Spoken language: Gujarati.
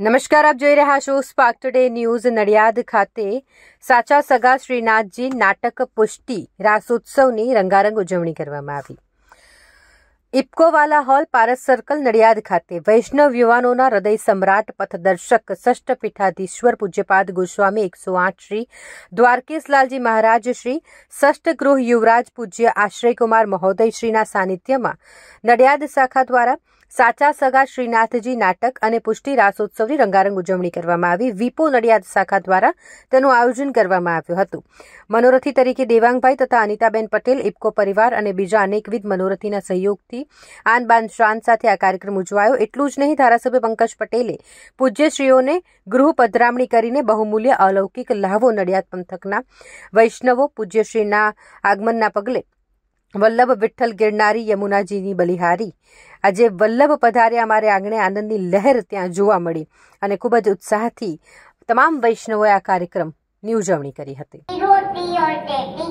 નમસ્કાર આપ જોઈ રહ્યા છો સ્પાર્ક ટુડે ન્યૂઝ નડિયાદ ખાતે સાચા સગા શ્રીનાથજી નાટક પુષ્ટિ રાસોત્સવની રંગારંગ ઉજવણી કરવામાં આવી ઇપકોવાલા હોલ પારસ સર્કલ નડિયાદ ખાતે વૈષ્ણવ યુવાનોના હૃદય સમ્રાટ પથદર્શક ષષ્ઠ પીઠાધીશ્વર પૂજ્યપાદ ગોસ્વામી એકસો આઠ શ્રી દ્વારકેશલાલજી મહારાજ શ્રી ષષ્ઠ ગૃહ યુવરાજ પૂજ્ય આશ્રયકુમાર મહોદય શ્રીના સાનિધ્યમાં નડિયાદ શાખા દ્વારા સાચા સગા શ્રીનાથજી નાટક અને પુષ્ટિ રાસોત્સવની રંગારંગ ઉજવણી કરવામાં આવી વિપો નડિયાદ શાખા દ્વારા તેનું આયોજન કરવામાં આવ્યું હતું મનોરથી તરીકે દેવાંગભાઈ તથા અનિતાબેન પટેલ ઇપકો પરિવાર અને બીજા અનેકવિધ મનોરથીના સહયોગથી આન બાન શાન સાથે આ કાર્યક્રમ ઉજવાયો એટલું જ નહીં ધારાસભ્ય પંકજ પટેલે પૂજ્યશ્રીઓને ગૃહ પધરામણી કરીને બહુમૂલ્ય અલૌકિક લાહવો નડિયાદ પંથકના વૈષ્ણવો પૂજ્યશ્રીના આગમનના પગલે વલ્લભ વિઠ્ઠલ ગિરનારી યમુનાજીની બલિહારી આજે વલ્લભ પધાર્યા મારે આંગણે આનંદની લહેર ત્યાં જોવા મળી અને ખૂબ જ ઉત્સાહથી તમામ વૈષ્ણવોએ આ કાર્યક્રમની ઉજવણી કરી હતી પ્રભુ